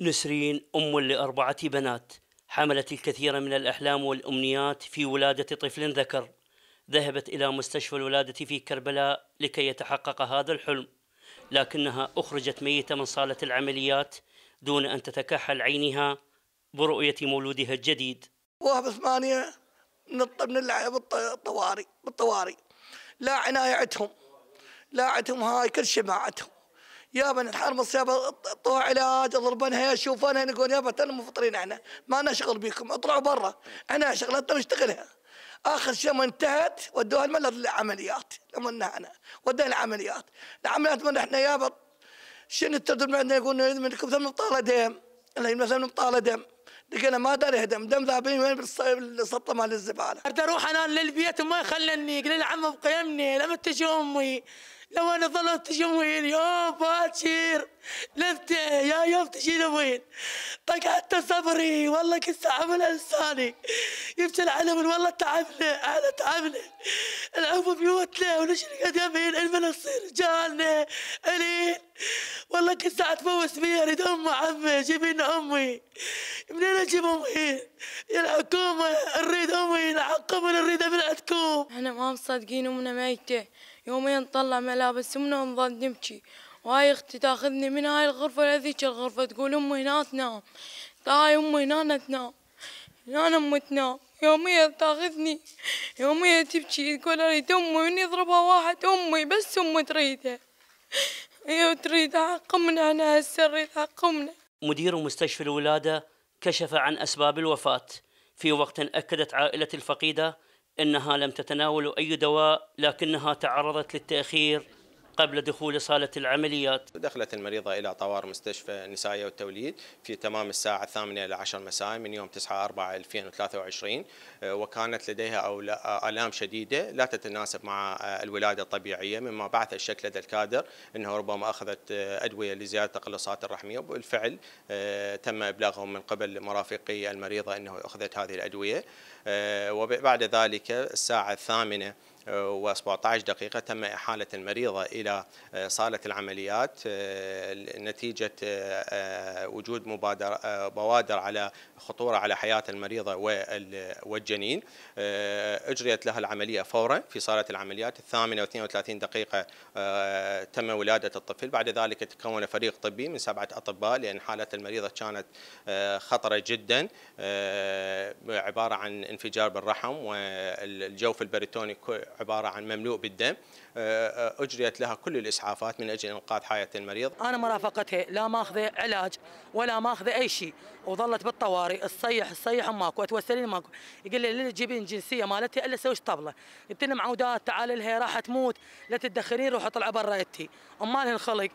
نسرين أم لأربعة بنات حملت الكثير من الأحلام والأمنيات في ولادة طفل ذكر ذهبت إلى مستشفى الولادة في كربلاء لكي يتحقق هذا الحلم لكنها أخرجت ميتة من صالة العمليات دون أن تتكحل عينها برؤية مولودها الجديد واحد ثمانية نلعب بالطواري بالطواري لا عناية عندهم لا عندهم هاي كل شيء ما عندهم يابا نحرمص يابا اعطوها علاج اضربنا يا شوفونها نقول يابا ترى مفطرين احنا ما لنا شغل بيكم اطلعوا برا احنا شغلتنا نشتغلها اخر شيء ما انتهت ودوها الملل للعمليات لما انا ودينا العمليات العمليات من احنا يابا شنو التدريب عندنا يقول نريد منكم ثمن طالة دم مثلا طالة دم لقينا ما داري دم دم ذابين وين بالسطه مال الزباله اروح انا للبيت وما يخلني يقول لي عم بقيمني لما تجي امي لو انا ظلت شموين يا باكر لفته يا يوم تجينا وين طقعت صبري والله كنت عمل لساني جبت العلم والله تعبنا احنا تعبنا العفو بيوتنا ونشرق المنى المنصير جالنا الين والله كنت تفوس بيها اريد ام عمي جيب لنا امي منين اجيب امي يا الحكومه نريد امي نعقب نريد من عندكم احنا ما مصدقين امنا ميته يوميا نطلع ملابس سمنة ونظل نبكي وهاي اختي تاخذني من هاي الغرفة لذيك الغرفة تقول امي هنا تنام هاي امي هنا تنام هنا امي تنام يوميا تاخذني يوميا تبكي تقول اريد امي من يضربها واحد امي بس امي تريده هي أيوة تريد حقمنا انا هسه اريد حقمنا مدير مستشفى الولاده كشف عن اسباب الوفاه في وقت اكدت عائله الفقيده انها لم تتناول اي دواء لكنها تعرضت للتاخير قبل دخول صالة العمليات دخلت المريضة إلى طوارئ مستشفى النسائية والتوليد في تمام الساعة الثامنة إلى عشر مساء من يوم 9/4/2023 وكانت لديها آلام شديدة لا تتناسب مع الولادة الطبيعية مما بعث الشك لدى الكادر أنه ربما أخذت أدوية لزيادة تقلصات الرحمية وبالفعل آه، تم إبلاغهم من قبل مرافقي المريضة أنه أخذت هذه الأدوية آه، وبعد ذلك الساعة الثامنة و17 دقيقة تم إحالة المريضة إلى آه، صالة العمليات آه، نتيجة آه، وجود مبادرة بوادر على خطورة على حياة المريضة والجنين أجريت لها العملية فورا في صالة العمليات الثامنة و32 دقيقة تم ولادة الطفل بعد ذلك تكون فريق طبي من سبعة أطباء لأن حالة المريضة كانت خطرة جدا عبارة عن انفجار بالرحم والجوف البريتوني عبارة عن مملوء بالدم آه، آه، أجريت لها كل الإسعافات من أجل إنقاذ حياة المريض أنا مرافقتها لا ماخذة علاج ولا ماخذة أي شيء وظلت بالطوارئ الصيح الصيح ماكو اتوسلين ماكو يقول لي جيبين جنسية الجنسية مالتي إلا سويش طبلة قلت لها معودات تعال لها راح تموت لا تدخلين روح طلع برا انتي أمالها الخلق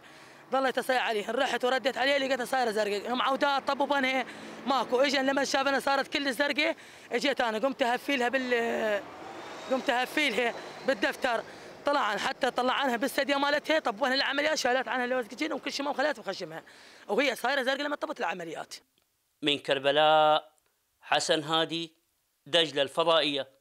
ظلت اصيح عليه رحت وردت عليه لقيتها صايره زرقاء هم عودات طببنها ماكو اجا لما شافنا صارت كل زرقاء اجيت انا قمت اهفيلها بال قمت هفيلها بالدفتر طلع حتى طلع عنها بالثديه مالتها طبوها العمليات شالت عنها الوزقتين وكل شيء ما خلات بخشمها وهي صايره زرقاء لما طبت العمليات من كربلاء حسن هادي دجله الفضائيه